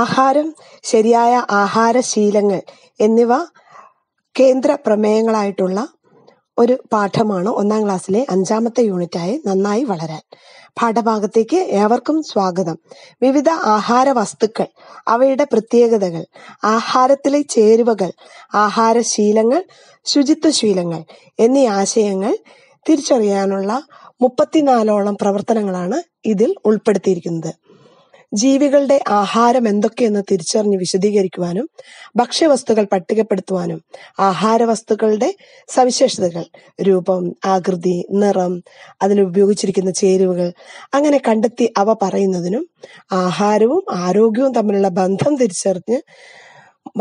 ആഹാരം, ശരിയായ ആഹാരശീലങ്ങൾ എന്നിവ പ്രമേയങ്ങളായിട്ടുള്ള ഒരു പാഠമാണ് ഒന്നാം ക്ലാസ്സിലെ അഞ്ചാമത്തെ യൂണിറ്റായി നന്നായി വളരാൻ പാഠഭാഗത്തേക്ക് ഏവർക്കും സ്വാഗതം വിവിധ ആഹാര വസ്തുക്കൾ അവയുടെ പ്രത്യേകതകൾ ആഹാരത്തിലെ ചേരുവകൾ ആഹാരശീലങ്ങൾ ശുചിത്വശീലങ്ങൾ എന്നീ ആശയങ്ങൾ തിരിച്ചറിയാനുള്ള മുപ്പത്തിനാലോളം പ്രവർത്തനങ്ങളാണ് ഇതിൽ ഉൾപ്പെടുത്തിയിരിക്കുന്നത് ജീവികളുടെ ആഹാരം എന്തൊക്കെയെന്ന് തിരിച്ചറിഞ്ഞ് വിശദീകരിക്കുവാനും ഭക്ഷ്യവസ്തുക്കൾ പട്ടികപ്പെടുത്തുവാനും ആഹാര വസ്തുക്കളുടെ സവിശേഷതകൾ രൂപം ആകൃതി നിറം ഉപയോഗിച്ചിരിക്കുന്ന ചേരുവകൾ അങ്ങനെ കണ്ടെത്തി അവ പറയുന്നതിനും ആഹാരവും ആരോഗ്യവും തമ്മിലുള്ള ബന്ധം തിരിച്ചറിഞ്ഞ്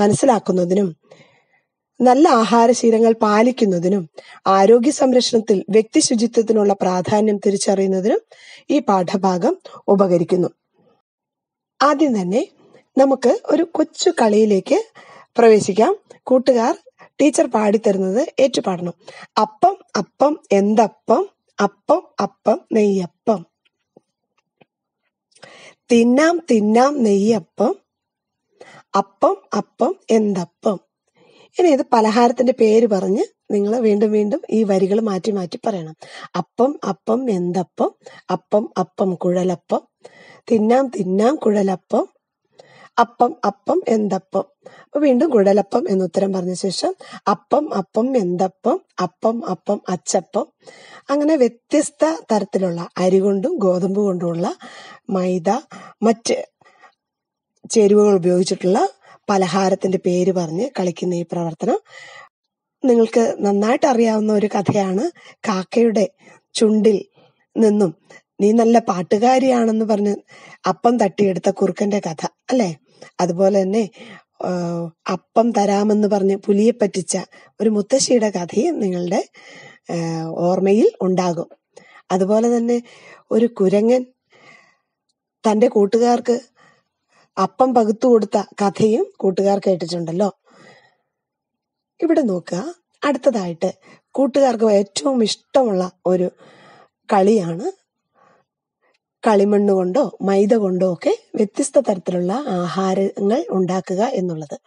മനസ്സിലാക്കുന്നതിനും നല്ല ആഹാരശീലങ്ങൾ പാലിക്കുന്നതിനും ആരോഗ്യ സംരക്ഷണത്തിൽ വ്യക്തി ശുചിത്വത്തിനുള്ള പ്രാധാന്യം തിരിച്ചറിയുന്നതിനും ഈ പാഠഭാഗം ഉപകരിക്കുന്നു ആദ്യം തന്നെ നമുക്ക് ഒരു കൊച്ചു കളിയിലേക്ക് പ്രവേശിക്കാം കൂട്ടുകാർ ടീച്ചർ പാടിത്തരുന്നത് ഏറ്റുപാടണം അപ്പം അപ്പം എന്തപ്പം അപ്പം അപ്പം നെയ്യപ്പം തിന്നാം തിന്നാം നെയ്യപ്പം അപ്പം അപ്പം എന്തപ്പം ഇനി ഇത് പലഹാരത്തിന്റെ പേര് പറഞ്ഞ് നിങ്ങൾ വീണ്ടും വീണ്ടും ഈ വരികൾ മാറ്റി മാറ്റി പറയണം അപ്പം അപ്പം എന്തപ്പം അപ്പം അപ്പം കുഴലപ്പം തിന്നാം തിന്നാം കുഴലപ്പം അപ്പം അപ്പം എന്തപ്പം അപ്പൊ വീണ്ടും കുഴലപ്പം എന്ന് ഉത്തരം പറഞ്ഞ ശേഷം അപ്പം അപ്പം എന്തപ്പം അപ്പം അപ്പം അച്ചപ്പം അങ്ങനെ വ്യത്യസ്ത തരത്തിലുള്ള അരി കൊണ്ടും ഗോതമ്പ് കൊണ്ടുമുള്ള മൈദ മറ്റ് ചേരുവകൾ ഉപയോഗിച്ചിട്ടുള്ള പലഹാരത്തിന്റെ പേര് പറഞ്ഞ് കളിക്കുന്ന ഈ പ്രവർത്തനം നിങ്ങൾക്ക് നന്നായിട്ട് അറിയാവുന്ന ഒരു കഥയാണ് കാക്കയുടെ ചുണ്ടിൽ നിന്നും നീ നല്ല പാട്ടുകാരിയാണെന്ന് പറഞ്ഞ് അപ്പം തട്ടിയെടുത്ത കുറുക്കന്റെ കഥ അല്ലേ അതുപോലെ തന്നെ അപ്പം തരാമെന്ന് പറഞ്ഞ് പുലിയെ പറ്റിച്ച ഒരു മുത്തശ്ശിയുടെ കഥയും നിങ്ങളുടെ ഓർമ്മയിൽ ഉണ്ടാകും അതുപോലെ തന്നെ ഒരു കുരങ്ങൻ തന്റെ കൂട്ടുകാർക്ക് അപ്പം പകുത്തു കൊടുത്ത കഥയും കൂട്ടുകാർ കേട്ടിട്ടുണ്ടല്ലോ ഇവിടെ നോക്കുക അടുത്തതായിട്ട് കൂട്ടുകാർക്ക് ഏറ്റവും ഇഷ്ടമുള്ള ഒരു കളിയാണ് കളിമണ്ണ് കൊണ്ടോ മൈദ കൊണ്ടോ ഒക്കെ വ്യത്യസ്ത തരത്തിലുള്ള ആഹാരങ്ങൾ ഉണ്ടാക്കുക എന്നുള്ളത്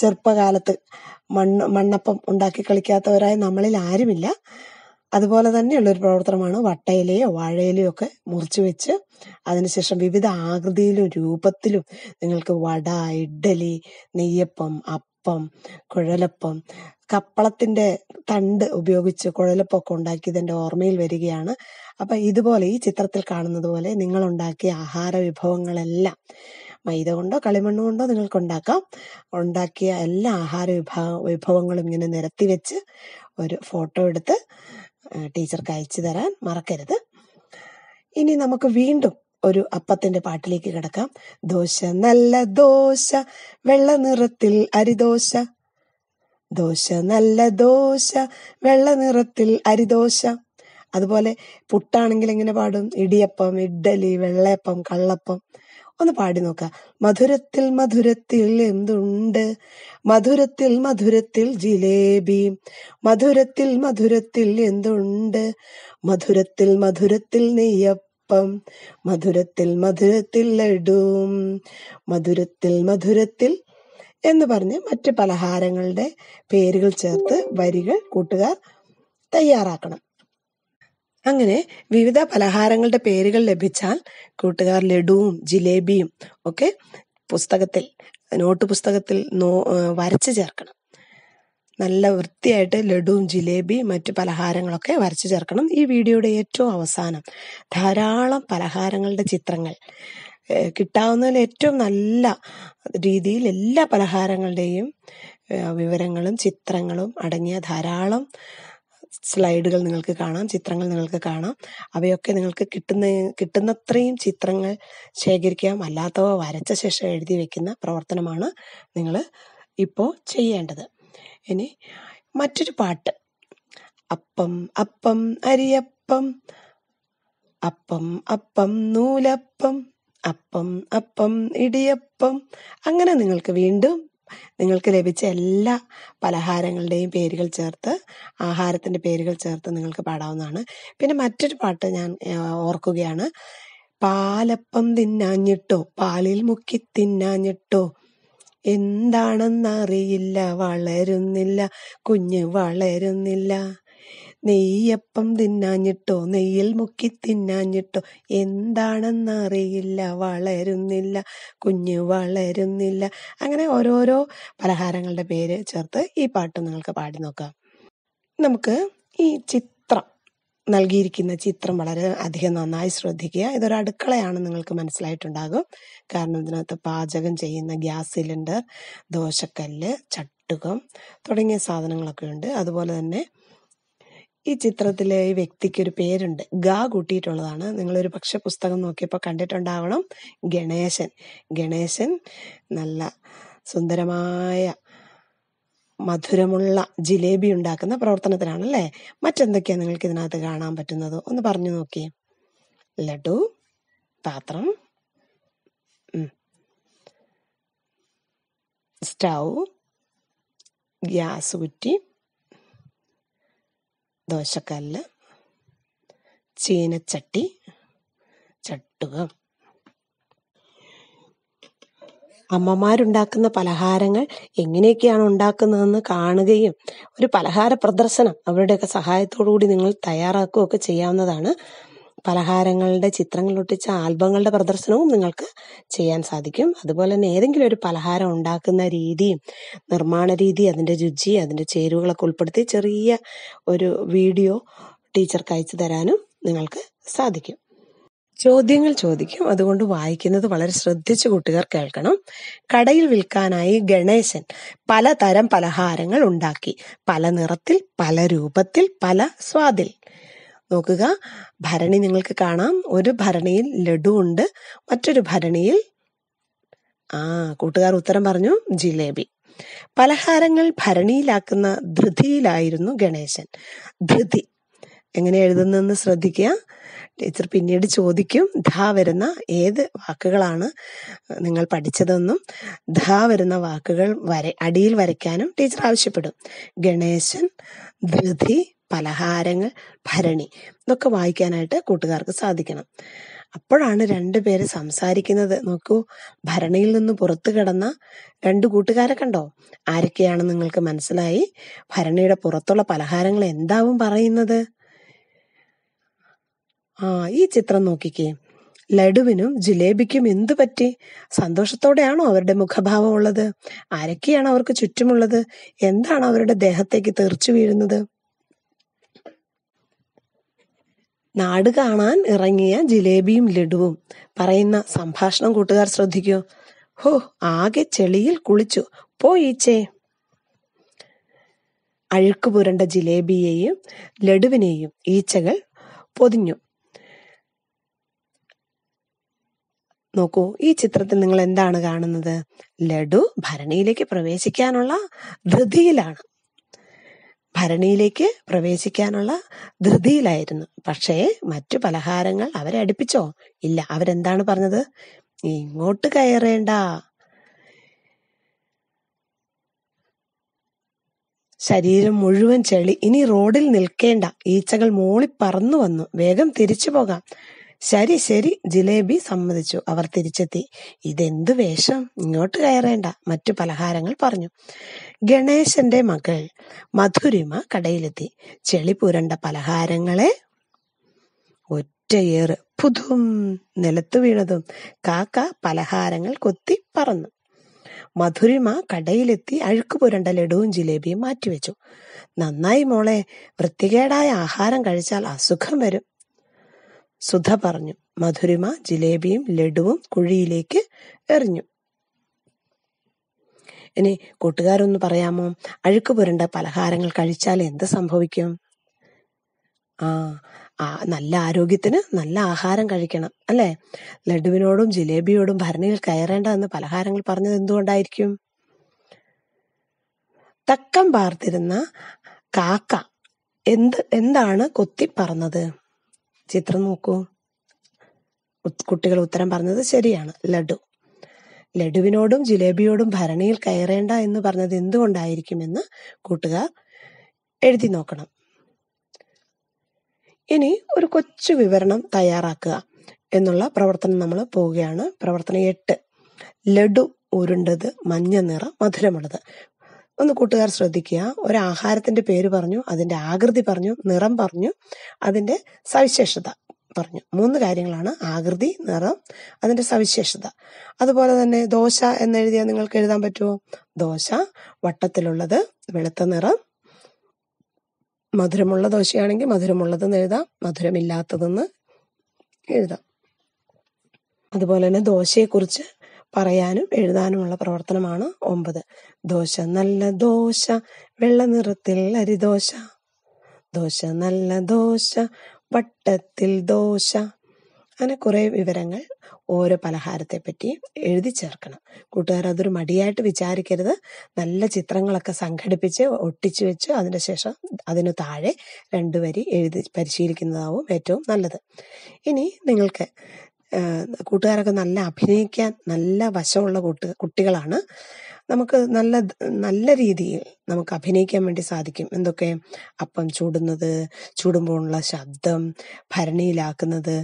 ചെറുപ്പകാലത്ത് മണ്ണ് മണ്ണപ്പം ഉണ്ടാക്കി കളിക്കാത്തവരായ നമ്മളിൽ ആരുമില്ല അതുപോലെ തന്നെയുള്ളൊരു പ്രവർത്തനമാണ് വട്ടയിലയോ വാഴയിലയോ ഒക്കെ മുറിച്ച് വെച്ച് അതിനുശേഷം വിവിധ ആകൃതിയിലും രൂപത്തിലും നിങ്ങൾക്ക് വട ഇഡ്ഡലി നെയ്യപ്പം അപ്പം അപ്പം കുഴലപ്പം കപ്പളത്തിൻ്റെ തണ്ട് ഉപയോഗിച്ച് കുഴലപ്പമൊക്കെ ഉണ്ടാക്കിയത് എൻ്റെ ഓർമ്മയിൽ വരികയാണ് അപ്പം ഇതുപോലെ ഈ ചിത്രത്തിൽ കാണുന്നത് പോലെ നിങ്ങൾ ഉണ്ടാക്കിയ ആഹാര വിഭവങ്ങളെല്ലാം മൈദ കൊണ്ടോ കളിമണ്ണ് കൊണ്ടോ നിങ്ങൾക്ക് ഉണ്ടാക്കാം ഉണ്ടാക്കിയ എല്ലാ ആഹാര വിഭവ വിഭവങ്ങളും ഇങ്ങനെ നിരത്തി വെച്ച് ഒരു ഫോട്ടോ എടുത്ത് ടീച്ചർക്ക് അയച്ചു തരാൻ മറക്കരുത് ഇനി നമുക്ക് വീണ്ടും ഒരു അപ്പത്തിന്റെ പാട്ടിലേക്ക് കിടക്കാം ദോശ നല്ല ദോശ വെള്ള നിറത്തിൽ അരിദോശ ദോശ നല്ല ദോശ വെള്ള നിറത്തിൽ അരിദോശ അതുപോലെ പുട്ടാണെങ്കിൽ എങ്ങനെ പാടും ഇടിയപ്പം ഇഡലി വെള്ളയപ്പം കള്ളപ്പം ഒന്ന് പാടി നോക്ക മധുരത്തിൽ മധുരത്തിൽ എന്തുണ്ട് മധുരത്തിൽ മധുരത്തിൽ ജിലേബി മധുരത്തിൽ മധുരത്തിൽ എന്തുണ്ട് മധുരത്തിൽ മധുരത്തിൽ നെയ്യപ്പം അപ്പം മധുരത്തിൽ മധുരത്തിൽ ലഡും മധുരത്തിൽ മധുരത്തിൽ എന്ന് പറഞ്ഞ് മറ്റ് പലഹാരങ്ങളുടെ പേരുകൾ ചേർത്ത് വരികൾ കൂട്ടുകാർ തയ്യാറാക്കണം അങ്ങനെ വിവിധ പലഹാരങ്ങളുടെ പേരുകൾ ലഭിച്ചാൽ കൂട്ടുകാർ ലഡുവും ജിലേബിയും ഒക്കെ പുസ്തകത്തിൽ നോട്ട് പുസ്തകത്തിൽ നോ വരച്ചു ചേർക്കണം നല്ല വൃത്തിയായിട്ട് ലഡുവും ജിലേബി മറ്റു പലഹാരങ്ങളൊക്കെ വരച്ച് ചേർക്കണം ഈ വീഡിയോയുടെ ഏറ്റവും അവസാനം ധാരാളം പലഹാരങ്ങളുടെ ചിത്രങ്ങൾ കിട്ടാവുന്നതിൽ ഏറ്റവും നല്ല രീതിയിൽ എല്ലാ പലഹാരങ്ങളുടെയും വിവരങ്ങളും ചിത്രങ്ങളും അടങ്ങിയ ധാരാളം സ്ലൈഡുകൾ നിങ്ങൾക്ക് കാണാം ചിത്രങ്ങൾ നിങ്ങൾക്ക് കാണാം അവയൊക്കെ നിങ്ങൾക്ക് കിട്ടുന്ന കിട്ടുന്നത്രയും ചിത്രങ്ങൾ ശേഖരിക്കാം അല്ലാത്തവ വരച്ച ശേഷം എഴുതി വെക്കുന്ന പ്രവർത്തനമാണ് നിങ്ങൾ ഇപ്പോൾ ചെയ്യേണ്ടത് ഇനി മറ്റൊരു പാട്ട് അപ്പം അപ്പം അരിയപ്പം അപ്പം അപ്പം നൂലപ്പം അപ്പം അപ്പം ഇടിയപ്പം അങ്ങനെ നിങ്ങൾക്ക് വീണ്ടും നിങ്ങൾക്ക് ലഭിച്ച എല്ലാ പലഹാരങ്ങളുടെയും പേരുകൾ ചേർത്ത് ആഹാരത്തിൻ്റെ പേരുകൾ ചേർത്ത് നിങ്ങൾക്ക് പാടാവുന്നതാണ് പിന്നെ മറ്റൊരു പാട്ട് ഞാൻ ഓർക്കുകയാണ് പാലപ്പം തിന്നാഞ്ഞിട്ടോ പാലിൽ മുക്കി തിന്നാഞ്ഞിട്ടോ എന്താണെന്നറിയില്ല വളരുന്നില്ല കുഞ്ഞ് വളരുന്നില്ല നെയ്യപ്പം തിന്നാഞ്ഞിട്ടോ നെയ്യിൽ മുക്കി തിന്നാഞ്ഞിട്ടോ എന്താണെന്നറിയില്ല വളരുന്നില്ല കുഞ്ഞ് വളരുന്നില്ല അങ്ങനെ ഓരോരോ പലഹാരങ്ങളുടെ പേര് ചേർത്ത് ഈ പാട്ട് നിങ്ങൾക്ക് പാടി നോക്കാം നമുക്ക് ഈ ചിത്ര നൽകിയിരിക്കുന്ന ചിത്രം വളരെ അധികം നന്നായി ശ്രദ്ധിക്കുക ഇതൊരു അടുക്കളയാണ് നിങ്ങൾക്ക് മനസ്സിലായിട്ടുണ്ടാകും കാരണം ഇതിനകത്ത് പാചകം ചെയ്യുന്ന ഗ്യാസ് സിലിണ്ടർ ദോശക്കല്ല് ചട്ടുകം തുടങ്ങിയ സാധനങ്ങളൊക്കെ ഉണ്ട് അതുപോലെ തന്നെ ഈ ചിത്രത്തിലെ ഈ വ്യക്തിക്ക് ഒരു പേരുണ്ട് ഗ കൂട്ടിയിട്ടുള്ളതാണ് നിങ്ങളൊരു പക്ഷെ പുസ്തകം നോക്കിയപ്പോൾ കണ്ടിട്ടുണ്ടാവണം ഗണേശൻ ഗണേശൻ നല്ല സുന്ദരമായ മധുരമുള്ള ജിലേബി ഉണ്ടാക്കുന്ന പ്രവർത്തനത്തിലാണല്ലേ മറ്റെന്തൊക്കെയാണ് നിങ്ങൾക്ക് ഇതിനകത്ത് കാണാൻ പറ്റുന്നത് ഒന്ന് പറഞ്ഞു നോക്കിയേ ലഡു പാത്രം സ്റ്റൗ ഗ്യാസ് കുറ്റി ദോശക്കല്ല് ചീനച്ചട്ടി ചട്ടുകം അമ്മമാരുണ്ടാക്കുന്ന പലഹാരങ്ങൾ എങ്ങനെയൊക്കെയാണ് ഉണ്ടാക്കുന്നതെന്ന് കാണുകയും ഒരു പലഹാര പ്രദർശനം അവരുടെയൊക്കെ കൂടി നിങ്ങൾ തയ്യാറാക്കുകയൊക്കെ ചെയ്യാവുന്നതാണ് പലഹാരങ്ങളുടെ ചിത്രങ്ങൾ ഒട്ടിച്ച ആൽബങ്ങളുടെ പ്രദർശനവും നിങ്ങൾക്ക് ചെയ്യാൻ സാധിക്കും അതുപോലെ തന്നെ ഏതെങ്കിലും ഒരു പലഹാരം ഉണ്ടാക്കുന്ന രീതിയും നിർമ്മാണ രീതി അതിൻ്റെ രുചി അതിൻ്റെ ചേരുവകളൊക്കെ ഉൾപ്പെടുത്തി ചെറിയ ഒരു വീഡിയോ ടീച്ചർക്ക് അയച്ചു തരാനും നിങ്ങൾക്ക് സാധിക്കും ചോദ്യങ്ങൾ ചോദിക്കും അതുകൊണ്ട് വായിക്കുന്നത് വളരെ ശ്രദ്ധിച്ചു കൂട്ടുകാർ കേൾക്കണം കടയിൽ വിൽക്കാനായി ഗണേശൻ പലതരം പലഹാരങ്ങൾ ഉണ്ടാക്കി പല നിറത്തിൽ പല രൂപത്തിൽ പല സ്വാദിൽ നോക്കുക ഭരണി നിങ്ങൾക്ക് കാണാം ഒരു ഭരണിയിൽ ലഡു ഉണ്ട് മറ്റൊരു ഭരണിയിൽ ആ കൂട്ടുകാർ ഉത്തരം പറഞ്ഞു ജിലേബി പലഹാരങ്ങൾ ഭരണിയിലാക്കുന്ന ധൃതിയിലായിരുന്നു ഗണേശൻ ധൃതി എങ്ങനെ എഴുതുന്നെന്ന് ശ്രദ്ധിക്കുക ടീച്ചർ പിന്നീട് ചോദിക്കും ധ വരുന്ന ഏത് വാക്കുകളാണ് നിങ്ങൾ പഠിച്ചതെന്നും ധ വരുന്ന വാക്കുകൾ വരെ അടിയിൽ വരയ്ക്കാനും ടീച്ചർ ആവശ്യപ്പെടും ഗണേശൻ ധൃതി പലഹാരങ്ങൾ ഭരണി ഇതൊക്കെ വായിക്കാനായിട്ട് കൂട്ടുകാർക്ക് സാധിക്കണം അപ്പോഴാണ് രണ്ടുപേര് സംസാരിക്കുന്നത് നോക്കൂ ഭരണിയിൽ നിന്ന് പുറത്തു കിടന്ന രണ്ട് കൂട്ടുകാരെ കണ്ടോ ആരൊക്കെയാണ് നിങ്ങൾക്ക് മനസ്സിലായി ഭരണിയുടെ പുറത്തുള്ള പലഹാരങ്ങൾ എന്താവും പറയുന്നത് ആ ഈ ചിത്രം നോക്കിക്കേ ലഡുവിനും ജിലേബിക്കും എന്തു പറ്റി സന്തോഷത്തോടെയാണോ അവരുടെ മുഖഭാവം ഉള്ളത് ആരൊക്കെയാണ് അവർക്ക് ചുറ്റുമുള്ളത് എന്താണ് അവരുടെ ദേഹത്തേക്ക് തെറിച്ചു വീഴുന്നത് നാട് കാണാൻ ഇറങ്ങിയ ജിലേബിയും ലഡുവും പറയുന്ന സംഭാഷണം കൂട്ടുകാർ ശ്രദ്ധിക്കൂ ഹോ ആകെ ചെളിയിൽ കുളിച്ചു പോയിച്ചേ അഴുക്കുപുരണ്ട ജിലേബിയെയും ലഡുവിനെയും ഈച്ചകൾ പൊതിഞ്ഞു നോക്കൂ ഈ ചിത്രത്തിൽ നിങ്ങൾ എന്താണ് കാണുന്നത് ലഡു ഭരണിയിലേക്ക് പ്രവേശിക്കാനുള്ള ധൃതിയിലാണ് ഭരണിയിലേക്ക് പ്രവേശിക്കാനുള്ള ധൃതിയിലായിരുന്നു പക്ഷേ മറ്റു പലഹാരങ്ങൾ അവരെ അടുപ്പിച്ചോ ഇല്ല അവരെന്താണ് പറഞ്ഞത് ഇങ്ങോട്ട് കയറേണ്ട ശരീരം മുഴുവൻ ചെളി ഇനി റോഡിൽ നിൽക്കേണ്ട ഈച്ചകൾ മോളി പറന്നു വന്നു വേഗം തിരിച്ചു പോകാം ശരി ശരി ജിലേബി സമ്മതിച്ചു അവർ തിരിച്ചെത്തി ഇതെന്ത് വേഷം ഇങ്ങോട്ട് കയറേണ്ട മറ്റു പലഹാരങ്ങൾ പറഞ്ഞു ഗണേശന്റെ മകൾ മധുരിമ കടയിലെത്തി ചെളി പുരണ്ട പലഹാരങ്ങളെ ഒറ്റയേറ് പുതും നിലത്ത് വീണതും കാക്ക പലഹാരങ്ങൾ കൊത്തി പറന്നു മധുരിമ കടയിലെത്തി അഴുക്ക് പുരണ്ട ലഡുവും ജിലേബിയും മാറ്റിവെച്ചു നന്നായി മോളെ വൃത്തികേടായ ആഹാരം കഴിച്ചാൽ അസുഖം വരും സുധ പറഞ്ഞു മധുരിമ ജിലേബിയും ലഡുവും കുഴിയിലേക്ക് എറിഞ്ഞു ഇനി കൂട്ടുകാരൊന്ന് പറയാമോ അഴുക്ക് പുരണ്ട പലഹാരങ്ങൾ കഴിച്ചാൽ എന്ത് സംഭവിക്കും ആ നല്ല ആരോഗ്യത്തിന് നല്ല ആഹാരം കഴിക്കണം അല്ലേ ലഡുവിനോടും ജിലേബിയോടും ഭരണിയിൽ കയറേണ്ട എന്ന് പലഹാരങ്ങൾ പറഞ്ഞത് എന്തുകൊണ്ടായിരിക്കും തക്കം പാർത്തിരുന്ന കാക്ക എന്ത് എന്താണ് കൊത്തി പറഞ്ഞത് ചിത്രം നോക്കൂ കുട്ടികൾ ഉത്തരം പറഞ്ഞത് ശരിയാണ് ലഡു ലഡുവിനോടും ജിലേബിയോടും ഭരണിയിൽ കയറേണ്ട എന്ന് പറഞ്ഞത് എന്തുകൊണ്ടായിരിക്കുമെന്ന് കൂട്ടുകാർ എഴുതി നോക്കണം ഇനി ഒരു കൊച്ചു വിവരണം തയ്യാറാക്കുക എന്നുള്ള പ്രവർത്തനം നമ്മൾ പോവുകയാണ് പ്രവർത്തനം എട്ട് ലഡു ഉരുണ്ടത് മഞ്ഞ നിറം മധുരമുള്ളത് ഒന്ന് കൂട്ടുകാർ ശ്രദ്ധിക്കുക ഒരു ആഹാരത്തിന്റെ പേര് പറഞ്ഞു അതിന്റെ ആകൃതി പറഞ്ഞു നിറം പറഞ്ഞു അതിന്റെ സവിശേഷത പറഞ്ഞു മൂന്ന് കാര്യങ്ങളാണ് ആകൃതി നിറം അതിന്റെ സവിശേഷത അതുപോലെ തന്നെ ദോശ എന്നെഴുതിയാൽ നിങ്ങൾക്ക് എഴുതാൻ പറ്റുമോ ദോശ വട്ടത്തിലുള്ളത് വെളുത്ത നിറം മധുരമുള്ള ദോശയാണെങ്കിൽ മധുരമുള്ളതെന്ന് എഴുതാം മധുരമില്ലാത്തതെന്ന് എഴുതാം അതുപോലെ തന്നെ ദോശയെക്കുറിച്ച് പറയാനും എഴുതാനുമുള്ള പ്രവർത്തനമാണ് ഒമ്പത് ദോശ നല്ല ദോശ വെള്ള നിറത്തിൽ അരിദോശ ദോശ നല്ല ദോശ വട്ടത്തിൽ ദോശ അങ്ങനെ കുറേ വിവരങ്ങൾ ഓരോ പറ്റിയും എഴുതി ചേർക്കണം കൂട്ടുകാർ അതൊരു മടിയായിട്ട് വിചാരിക്കരുത് നല്ല ചിത്രങ്ങളൊക്കെ സംഘടിപ്പിച്ച് ഒട്ടിച്ചു വെച്ച് അതിന് ശേഷം അതിന് താഴെ രണ്ടു വരി എഴുതി പരിശീലിക്കുന്നതാവും ഏറ്റവും നല്ലത് ഇനി നിങ്ങൾക്ക് കൂട്ടുകാരൊക്കെ നല്ല അഭിനയിക്കാൻ നല്ല വശമുള്ള കൂട്ട് കുട്ടികളാണ് നമുക്ക് നല്ല നല്ല രീതിയിൽ നമുക്ക് അഭിനയിക്കാൻ വേണ്ടി സാധിക്കും എന്തൊക്കെ അപ്പം ചൂടുന്നത് ചൂടുമ്പോഴുള്ള ശബ്ദം ഭരണിയിലാക്കുന്നത്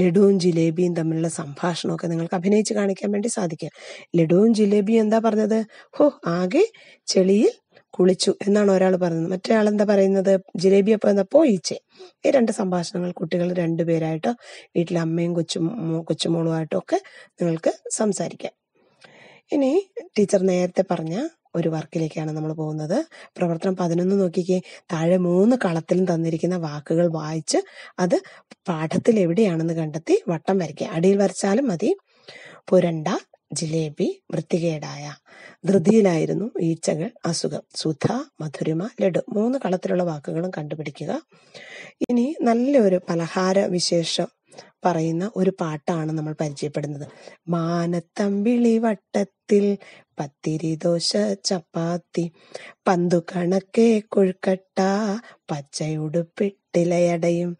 ലഡുവും ജിലേബിയും തമ്മിലുള്ള സംഭാഷണമൊക്കെ നിങ്ങൾക്ക് അഭിനയിച്ച് കാണിക്കാൻ വേണ്ടി സാധിക്കും ലഡുവും ജിലേബിയും എന്താ പറഞ്ഞത് ഹോ ആകെ ചെളിയിൽ കുളിച്ചു എന്നാണ് ഒരാൾ പറയുന്നത് മറ്റേ ആൾ എന്താ പറയുന്നത് ജിലേബി അപ്പം എന്നാ പോയിച്ചേ ഈ രണ്ട് സംഭാഷണങ്ങൾ കുട്ടികൾ രണ്ടുപേരായിട്ടോ വീട്ടിലെ അമ്മയും കൊച്ചും കൊച്ചുമോളുമായിട്ടോ ഒക്കെ നിങ്ങൾക്ക് സംസാരിക്കാം ഇനി ടീച്ചർ നേരത്തെ പറഞ്ഞ ഒരു വർക്കിലേക്കാണ് നമ്മൾ പോകുന്നത് പ്രവർത്തനം പതിനൊന്ന് നോക്കിക്കേ താഴെ മൂന്ന് കളത്തിലും തന്നിരിക്കുന്ന വാക്കുകൾ വായിച്ച് അത് പാഠത്തിൽ എവിടെയാണെന്ന് കണ്ടെത്തി വട്ടം വരയ്ക്കുക അടിയിൽ വരച്ചാലും മതി പുരണ്ട ജിലേബി വൃത്തികേടായ ധൃതിയിലായിരുന്നു ഈച്ചകൾ അസുഖം സുധ മധുരിമ ലഡു മൂന്ന് കളത്തിലുള്ള വാക്കുകളും കണ്ടുപിടിക്കുക ഇനി നല്ലൊരു പലഹാര വിശേഷം പറയുന്ന ഒരു പാട്ടാണ് നമ്മൾ പരിചയപ്പെടുന്നത് മാനത്തമ്പിളി വട്ടത്തിൽ പത്തിരി ദോശ ചപ്പാത്തി പന്തു കണക്കെ കൊഴുക്കട്ട പച്ചയുടുപ്പിട്ടിലയടയും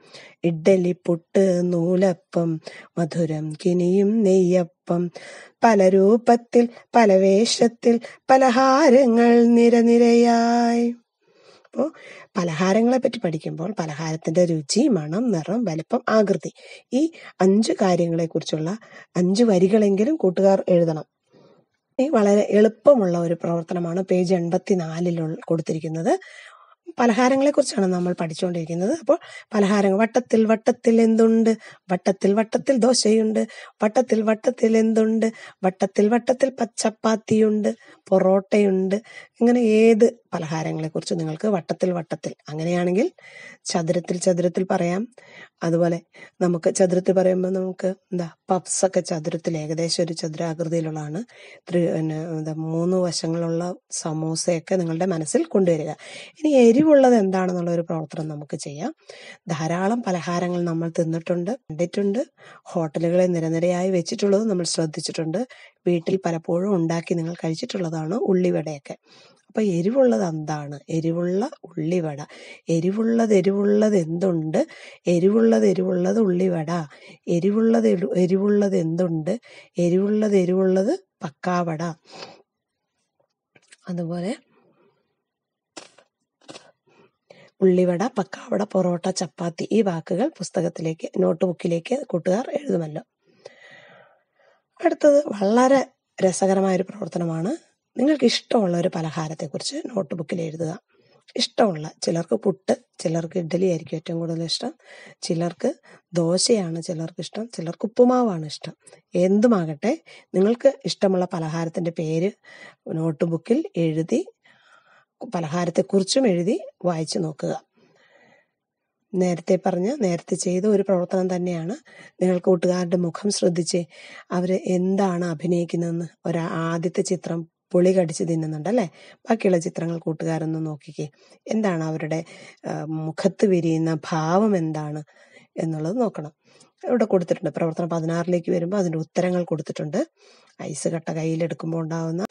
ഇഡ്ഡലി പുട്ട് നൂലപ്പം മധുരം കിനിയും നെയ്യപ്പം പല രൂപത്തിൽ പല വേഷത്തിൽ പലഹാരങ്ങൾ നിരനിരയായി അപ്പോൾ പലഹാരങ്ങളെ പറ്റി പഠിക്കുമ്പോൾ പലഹാരത്തിൻ്റെ രുചി മണം നിറം വലിപ്പം ആകൃതി ഈ അഞ്ച് കാര്യങ്ങളെക്കുറിച്ചുള്ള അഞ്ച് വരികളെങ്കിലും കൂട്ടുകാർ എഴുതണം വളരെ എളുപ്പമുള്ള ഒരു പ്രവർത്തനമാണ് പേജ് എൺപത്തിനാലിൽ കൊടുത്തിരിക്കുന്നത് പലഹാരങ്ങളെ കുറിച്ചാണ് നമ്മൾ പഠിച്ചുകൊണ്ടിരിക്കുന്നത് അപ്പോൾ പലഹാരങ്ങൾ വട്ടത്തിൽ വട്ടത്തിൽ എന്തുണ്ട് വട്ടത്തിൽ വട്ടത്തിൽ ദോശയുണ്ട് വട്ടത്തിൽ വട്ടത്തിൽ എന്തുണ്ട് വട്ടത്തിൽ വട്ടത്തിൽ പച്ചപ്പാത്തിയുണ്ട് പൊറോട്ടയുണ്ട് ഇങ്ങനെ ഏത് പലഹാരങ്ങളെ കുറിച്ച് നിങ്ങൾക്ക് വട്ടത്തിൽ വട്ടത്തിൽ അങ്ങനെയാണെങ്കിൽ ചതുരത്തിൽ ചതുരത്തിൽ പറയാം അതുപോലെ നമുക്ക് ചതുരത്തിൽ പറയുമ്പോൾ നമുക്ക് എന്താ പപ്സ് ഒക്കെ ചതുരത്തിൽ ഏകദേശം ഒരു ചതുരാകൃതിയിലുള്ളതാണ് ത്രി പിന്നെ എന്താ മൂന്ന് വശങ്ങളുള്ള സമോസയൊക്കെ നിങ്ങളുടെ മനസ്സിൽ കൊണ്ടുവരിക ഇനി എരിവുള്ളത് എന്താണെന്നുള്ള ഒരു പ്രവർത്തനം നമുക്ക് ചെയ്യാം ധാരാളം പലഹാരങ്ങൾ നമ്മൾ തിന്നിട്ടുണ്ട് കണ്ടിട്ടുണ്ട് ഹോട്ടലുകളെ നിരനിരയായി വെച്ചിട്ടുള്ളത് നമ്മൾ ശ്രദ്ധിച്ചിട്ടുണ്ട് വീട്ടിൽ പലപ്പോഴും ഉണ്ടാക്കി നിങ്ങൾ കഴിച്ചിട്ടുള്ളതാണ് ഉള്ളിവടയൊക്കെ അപ്പൊ എരിവുള്ളത് എന്താണ് എരിവുള്ള ഉള്ളിവട എരിവുള്ളത് എരിവുള്ളത് എന്തുണ്ട് എരിവുള്ളത് എരിവുള്ളത് ഉള്ളിവട എരിവുള്ളത് എരിവുള്ളത് എന്തുണ്ട് എരിവുള്ളത് എരിവുള്ളത് പക്കാവട അതുപോലെ ഉള്ളിവട പക്കാവട പൊറോട്ട ചപ്പാത്തി ഈ വാക്കുകൾ പുസ്തകത്തിലേക്ക് നോട്ട് ബുക്കിലേക്ക് കൂട്ടുകാർ എഴുതുമല്ലോ അടുത്തത് വളരെ രസകരമായ ഒരു പ്രവർത്തനമാണ് നിങ്ങൾക്ക് ഇഷ്ടമുള്ള ഒരു പലഹാരത്തെക്കുറിച്ച് നോട്ട് ബുക്കിൽ എഴുതുക ഇഷ്ടമുള്ള ചിലർക്ക് പുട്ട് ചിലർക്ക് ഇഡ്ഡലി ആയിരിക്കും ഏറ്റവും കൂടുതൽ ഇഷ്ടം ചിലർക്ക് ദോശയാണ് ചിലർക്ക് ഇഷ്ടം ചിലർക്ക് ഉപ്പുമാവാണ് ഇഷ്ടം എന്തുമാകട്ടെ നിങ്ങൾക്ക് ഇഷ്ടമുള്ള പലഹാരത്തിന്റെ പേര് നോട്ട് ബുക്കിൽ എഴുതി പലഹാരത്തെക്കുറിച്ചും എഴുതി വായിച്ചു നോക്കുക നേരത്തെ പറഞ്ഞ് നേരത്തെ ചെയ്ത ഒരു പ്രവർത്തനം തന്നെയാണ് നിങ്ങൾ കൂട്ടുകാരുടെ മുഖം ശ്രദ്ധിച്ച് അവർ എന്താണ് അഭിനയിക്കുന്നതെന്ന് ഒരാ ആദ്യത്തെ ചിത്രം പുളി കടിച്ച് തിന്നുന്നുണ്ട് അല്ലേ ബാക്കിയുള്ള ചിത്രങ്ങൾ കൂട്ടുകാരൊന്ന് നോക്കിക്കേ എന്താണ് അവരുടെ മുഖത്ത് വിരിയുന്ന ഭാവം എന്താണ് എന്നുള്ളത് നോക്കണം ഇവിടെ കൊടുത്തിട്ടുണ്ട് പ്രവർത്തനം പതിനാറിലേക്ക് വരുമ്പോൾ അതിൻ്റെ ഉത്തരങ്ങൾ കൊടുത്തിട്ടുണ്ട് ഐസ് കട്ട കയ്യിലെടുക്കുമ്പോൾ ഉണ്ടാകുന്ന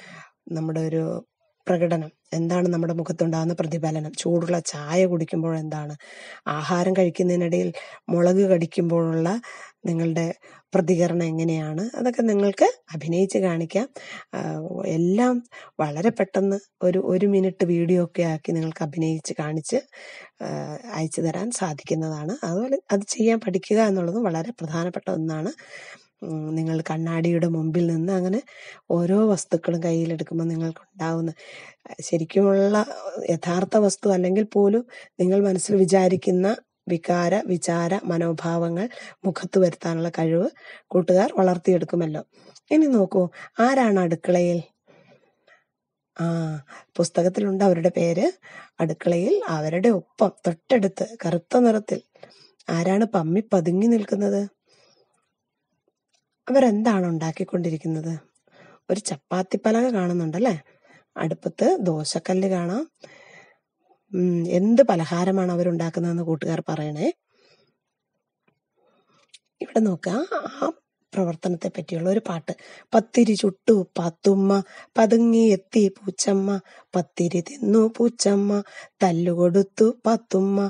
നമ്മുടെ ഒരു പ്രകടനം എന്താണ് നമ്മുടെ മുഖത്തുണ്ടാകുന്ന പ്രതിഫലനം ചൂടുള്ള ചായ കുടിക്കുമ്പോൾ എന്താണ് ആഹാരം കഴിക്കുന്നതിനിടയിൽ മുളക് കടിക്കുമ്പോഴുള്ള നിങ്ങളുടെ പ്രതികരണം എങ്ങനെയാണ് അതൊക്കെ നിങ്ങൾക്ക് അഭിനയിച്ച് കാണിക്കാം എല്ലാം വളരെ പെട്ടെന്ന് ഒരു ഒരു മിനിറ്റ് വീഡിയോ ഒക്കെ ആക്കി നിങ്ങൾക്ക് അഭിനയിച്ച് കാണിച്ച് അയച്ചു തരാൻ സാധിക്കുന്നതാണ് അതുപോലെ അത് ചെയ്യാൻ പഠിക്കുക എന്നുള്ളതും വളരെ പ്രധാനപ്പെട്ട ഒന്നാണ് നിങ്ങൾ കണ്ണാടിയുടെ മുമ്പിൽ നിന്ന് അങ്ങനെ ഓരോ വസ്തുക്കളും കയ്യിലെടുക്കുമ്പോൾ നിങ്ങൾക്കുണ്ടാവുന്ന ശരിക്കുമുള്ള യഥാർത്ഥ വസ്തു അല്ലെങ്കിൽ പോലും നിങ്ങൾ മനസ്സിൽ വിചാരിക്കുന്ന വികാര വിചാര മനോഭാവങ്ങൾ മുഖത്ത് വരുത്താനുള്ള കഴിവ് കൂട്ടുകാർ വളർത്തിയെടുക്കുമല്ലോ ഇനി നോക്കൂ ആരാണ് അടുക്കളയിൽ ആ പുസ്തകത്തിലുണ്ട് അവരുടെ പേര് അടുക്കളയിൽ അവരുടെ ഒപ്പം തൊട്ടടുത്ത് കറുത്ത നിറത്തിൽ ആരാണ് പമ്മി പതുങ്ങി നിൽക്കുന്നത് അവരെന്താണ് ഉണ്ടാക്കിക്കൊണ്ടിരിക്കുന്നത് ഒരു ചപ്പാത്തി പലക കാണുന്നുണ്ടല്ലേ അടുപ്പത്ത് ദോശക്കല്ല് കാണാം എന്ത് പലഹാരമാണ് അവരുണ്ടാക്കുന്നതെന്ന് കൂട്ടുകാർ പറയണേ ഇവിടെ നോക്കുക ആ പ്രവർത്തനത്തെ പറ്റിയുള്ള ഒരു പാട്ട് പത്തിരി ചുട്ടു പത്തുമ്മ പതുങ്ങി എത്തി പൂച്ചമ്മ പത്തിരി തിന്നു പൂച്ചമ്മ തല്ലുകൊടുത്തു പത്തുമ്മ